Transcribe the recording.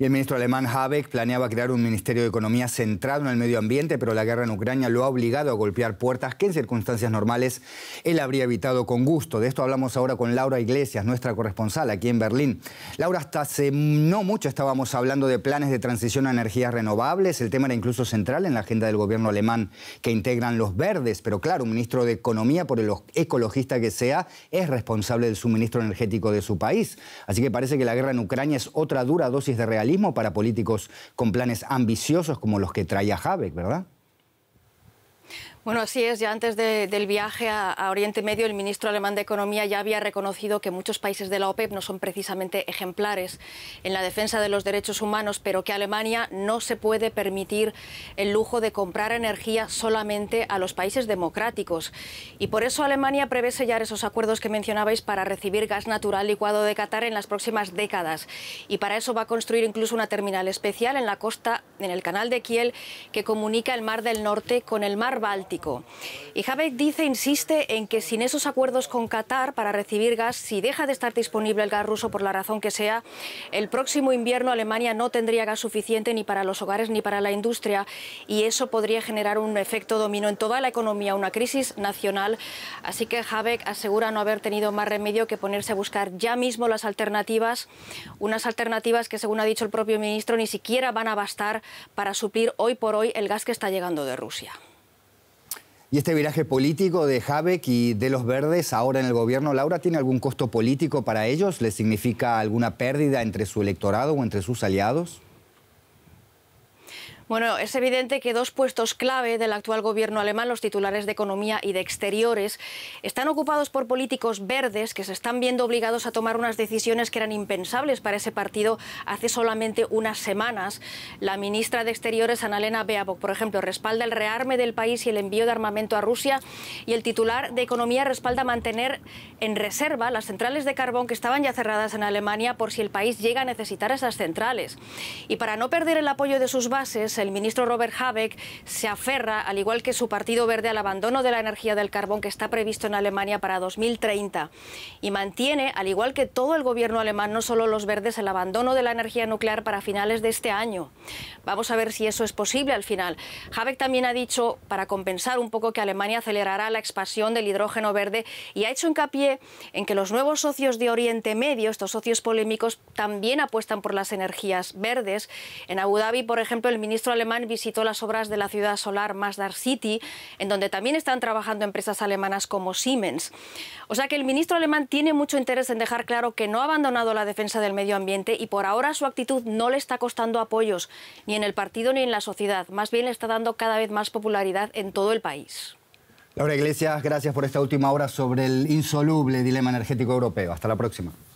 Y el ministro alemán Habeck planeaba crear un Ministerio de Economía centrado en el medio ambiente, pero la guerra en Ucrania lo ha obligado a golpear puertas que en circunstancias normales él habría evitado con gusto. De esto hablamos ahora con Laura Iglesias, nuestra corresponsal aquí en Berlín. Laura, hasta hace no mucho estábamos hablando de planes de transición a energías renovables. El tema era incluso central en la agenda del gobierno alemán que integran los verdes, pero claro, un ministro de Economía, por el ecologista que sea, es responsable del suministro energético de su país. Así que parece que la guerra en Ucrania es otra dura dosis de realidad para políticos con planes ambiciosos como los que traía Habeck, ¿verdad? Bueno, así es. Ya antes del viaje a, a, Oriente Medio, el ministro alemán de Economía ya había reconocido que muchos países de la OPEP no son precisamente ejemplares en la defensa de los derechos humanos, pero que Alemania no se puede permitir el lujo de comprar energía solamente a los países democráticos. Y por eso Alemania prevé sellar esos acuerdos que mencionabais para recibir gas natural licuado de Qatar en las próximas décadas. Y para eso va a construir incluso una terminal especial en la costa, en el canal de Kiel, que comunica el Mar del Norte con el Mar Báltico. Y Habeck dice, insiste en que sin esos acuerdos con Qatar para recibir gas, si deja de estar disponible el gas ruso por la razón que sea, el próximo invierno Alemania no tendría gas suficiente ni para los hogares ni para la industria y eso podría generar un efecto dominó en toda la economía, una crisis nacional. Así que Habeck asegura no haber tenido más remedio que ponerse a buscar ya mismo las alternativas, unas alternativas que según ha dicho el propio ministro ni siquiera van a bastar para suplir hoy por hoy el gas que está llegando de Rusia. ¿Y este viraje político de Habeck y de los verdes ahora en el gobierno, Laura, tiene algún costo político para ellos? ¿Les significa alguna pérdida entre su electorado o entre sus aliados? Bueno, es evidente que dos puestos clave del actual gobierno alemán, los titulares de Economía y de Exteriores, están ocupados por políticos verdes que se están viendo obligados a tomar unas decisiones que eran impensables para ese partido hace solamente unas semanas. La ministra de Exteriores, Annalena Baerbock, por ejemplo, respalda el rearme del país y el envío de armamento a Rusia y el titular de Economía respalda mantener en reserva las centrales de carbón que estaban ya cerradas en Alemania por si el país llega a necesitar esas centrales. Y para no perder el apoyo de sus bases, el ministro Robert Habeck se aferra, al igual que su Partido Verde, al abandono de la energía del carbón que está previsto en Alemania para 2030 y mantiene, al igual que todo el gobierno alemán, no solo los verdes, el abandono de la energía nuclear para finales de este año. Vamos a ver si eso es posible al final. Habeck también ha dicho, para compensar un poco, que Alemania acelerará la expansión del hidrógeno verde y ha hecho hincapié en que los nuevos socios de Oriente Medio, estos socios polémicos, también apuestan por las energías verdes. En Abu Dhabi, por ejemplo, el ministro alemán visitó las obras de la ciudad solar Masdar City, en donde también están trabajando empresas alemanas como Siemens. O sea que el ministro alemán tiene mucho interés en dejar claro que no ha abandonado la defensa del medio ambiente y por ahora su actitud no le está costando apoyos, ni en el partido ni en la sociedad. Más bien le está dando cada vez más popularidad en todo el país. Laura Iglesias, gracias por esta última hora sobre el insoluble dilema energético europeo. Hasta la próxima.